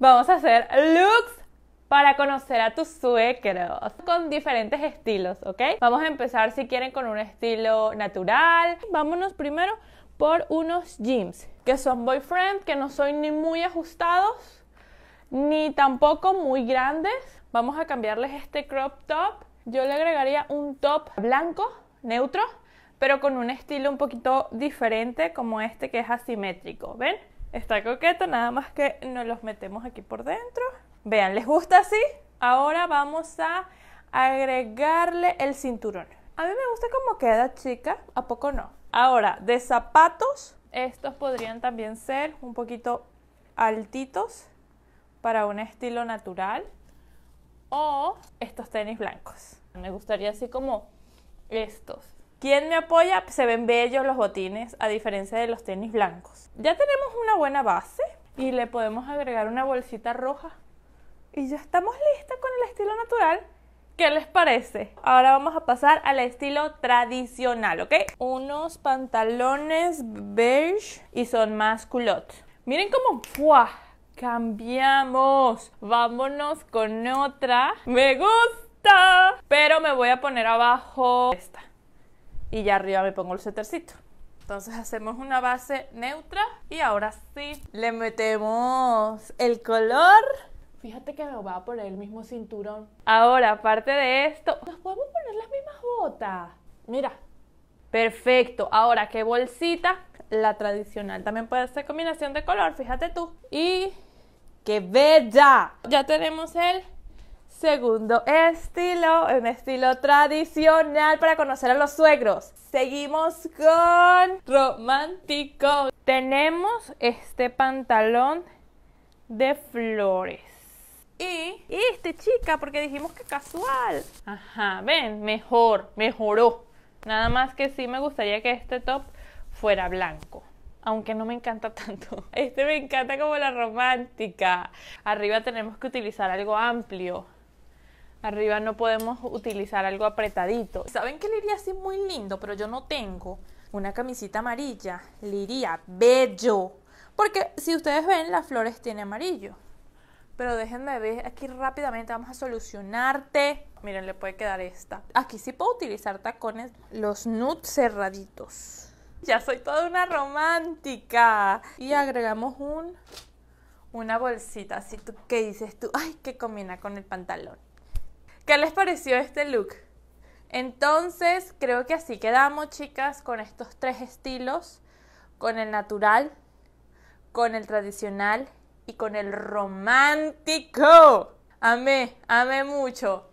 Vamos a hacer looks para conocer a tus suegros con diferentes estilos, ¿ok? Vamos a empezar si quieren con un estilo natural. Vámonos primero por unos jeans que son boyfriend, que no son ni muy ajustados ni tampoco muy grandes. Vamos a cambiarles este crop top. Yo le agregaría un top blanco, neutro, pero con un estilo un poquito diferente como este que es asimétrico, ¿ven? Está coqueto, nada más que nos los metemos aquí por dentro. Vean, ¿les gusta así? Ahora vamos a agregarle el cinturón. A mí me gusta cómo queda, chica. ¿A poco no? Ahora, de zapatos, estos podrían también ser un poquito altitos para un estilo natural. O estos tenis blancos. Me gustaría así como estos. ¿Quién me apoya? Se ven bellos los botines a diferencia de los tenis blancos. Ya tenemos una buena base y le podemos agregar una bolsita roja. Y ya estamos listas con el estilo natural. ¿Qué les parece? Ahora vamos a pasar al estilo tradicional, ¿ok? Unos pantalones beige y son más culottes. Miren cómo cambiamos. Vámonos con otra. Me gusta. Pero me voy a poner abajo esta y ya arriba me pongo el setercito Entonces hacemos una base neutra y ahora sí le metemos el color. Fíjate que me va a poner el mismo cinturón. Ahora, aparte de esto, nos podemos poner las mismas botas. Mira. Perfecto. Ahora, ¿qué bolsita? La tradicional. También puede ser combinación de color, fíjate tú. Y qué bella. Ya tenemos el Segundo estilo, un estilo tradicional para conocer a los suegros. Seguimos con romántico. Tenemos este pantalón de flores. Y este chica, porque dijimos que casual. Ajá, ven, mejor, mejoró. Nada más que sí me gustaría que este top fuera blanco aunque no me encanta tanto. Este me encanta como la romántica. Arriba tenemos que utilizar algo amplio. Arriba no podemos utilizar algo apretadito. ¿Saben que le iría así muy lindo? Pero yo no tengo una camisita amarilla. Le iría bello. Porque si ustedes ven, las flores tienen amarillo. Pero déjenme ver aquí rápidamente, vamos a solucionarte. Miren, le puede quedar esta. Aquí sí puedo utilizar tacones, los nudes cerraditos. Ya soy toda una romántica. Y agregamos un, una bolsita, así tú, que dices tú, ay, que combina con el pantalón. ¿Qué les pareció este look? Entonces, creo que así quedamos, chicas, con estos tres estilos, con el natural, con el tradicional y con el romántico. Amé, amé mucho.